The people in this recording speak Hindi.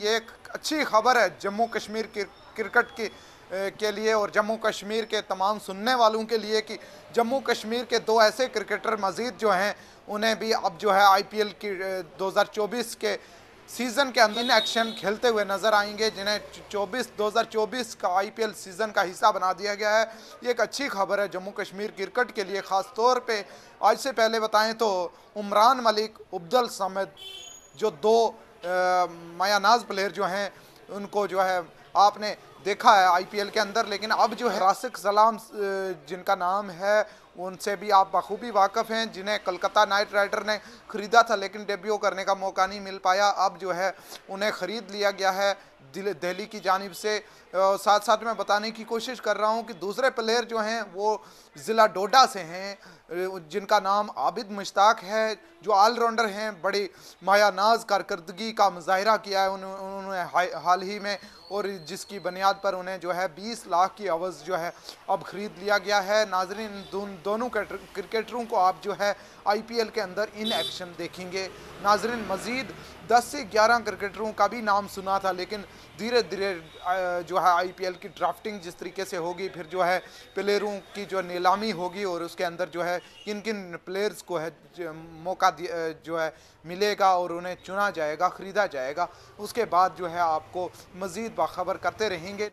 ये एक अच्छी खबर है जम्मू कश्मीर क्रिकेट की के लिए और जम्मू कश्मीर के तमाम सुनने वालों के लिए कि जम्मू कश्मीर के दो ऐसे क्रिकेटर मज़ीद जो हैं उन्हें भी अब जो है आईपीएल की 2024 के सीज़न के अंदर एक्शन खेलते हुए नज़र आएंगे जिन्हें 24 2024 का आईपीएल सीज़न का हिस्सा बना दिया गया है ये एक अच्छी खबर है जम्मू कश्मीर क्रिकेट के लिए ख़ास तौर पर आज से पहले बताएं तो उमरान मलिक अब्दुल समद जो दो माया नाज प्लेयर जो हैं उनको जो है आपने देखा है आईपीएल के अंदर लेकिन अब जो है रासिक सलाम जिनका नाम है उनसे भी आप बखूबी वाकफ़ हैं जिन्हें कलकत्ता नाइट राइडर ने ख़रीदा था लेकिन डेब्यू करने का मौका नहीं मिल पाया अब जो है उन्हें ख़रीद लिया गया है दिल्ली की जानब से साथ साथ मैं बताने की कोशिश कर रहा हूँ कि दूसरे प्लेयर जो हैं वो ज़िला डोडा से हैं जिनका नाम आबिद मुश्ताक है जो ऑलराउंडर हैं बड़ी माया नाज कारकर्दगी का मुजाहरा किया है उन्होंने हाल ही में और जिसकी बुनियाद पर उन्हें जो है बीस लाख की अवज़ जो है अब ख़रीद लिया गया है नाजरीन दोन, दोनों क्रिकेटरों को आप जो है एल के अंदर इन एक्शन देखेंगे नाजरीन मज़ीद दस से ग्यारह क्रिकेटरों का भी नाम सुना था लेकिन धीरे धीरे जो है आईपीएल की ड्राफ्टिंग जिस तरीके से होगी फिर जो है प्लेयरों की जो नीलामी होगी और उसके अंदर जो है किन किन प्लेयर्स को है मौका जो है मिलेगा और उन्हें चुना जाएगा ख़रीदा जाएगा उसके बाद जो है आपको मज़ीद बाखबर करते रहेंगे